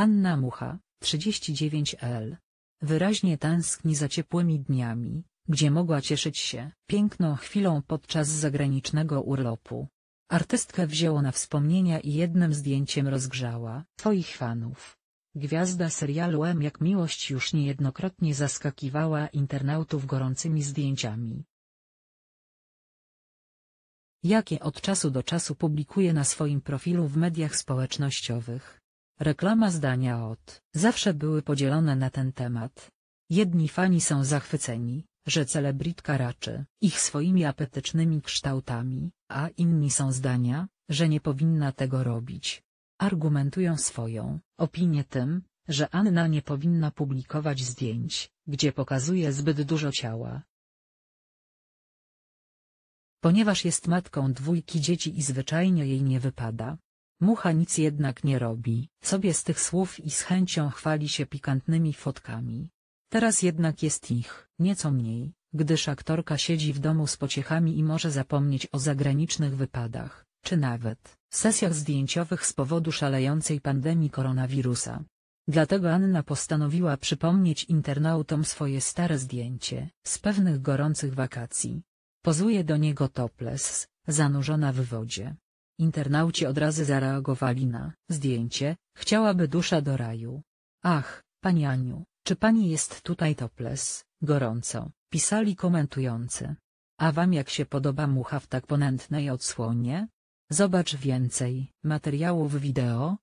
Anna Mucha, 39L. Wyraźnie tęskni za ciepłymi dniami, gdzie mogła cieszyć się piękną chwilą podczas zagranicznego urlopu. Artystkę wzięło na wspomnienia i jednym zdjęciem rozgrzała swoich fanów. Gwiazda serialu M jak miłość już niejednokrotnie zaskakiwała internautów gorącymi zdjęciami. Jakie od czasu do czasu publikuje na swoim profilu w mediach społecznościowych. Reklama zdania od zawsze były podzielone na ten temat. Jedni fani są zachwyceni, że celebritka raczy ich swoimi apetycznymi kształtami, a inni są zdania, że nie powinna tego robić. Argumentują swoją opinię tym, że Anna nie powinna publikować zdjęć, gdzie pokazuje zbyt dużo ciała. Ponieważ jest matką dwójki dzieci i zwyczajnie jej nie wypada, Mucha nic jednak nie robi sobie z tych słów i z chęcią chwali się pikantnymi fotkami. Teraz jednak jest ich nieco mniej, gdyż aktorka siedzi w domu z pociechami i może zapomnieć o zagranicznych wypadach, czy nawet sesjach zdjęciowych z powodu szalejącej pandemii koronawirusa. Dlatego Anna postanowiła przypomnieć internautom swoje stare zdjęcie z pewnych gorących wakacji. Pozuje do niego topless, zanurzona w wodzie, Internauci od razu zareagowali na zdjęcie, chciałaby dusza do raju. Ach, pani Aniu, czy pani jest tutaj toples, gorąco, pisali komentujący. A wam jak się podoba mucha w tak ponętnej odsłonie? Zobacz więcej materiałów wideo,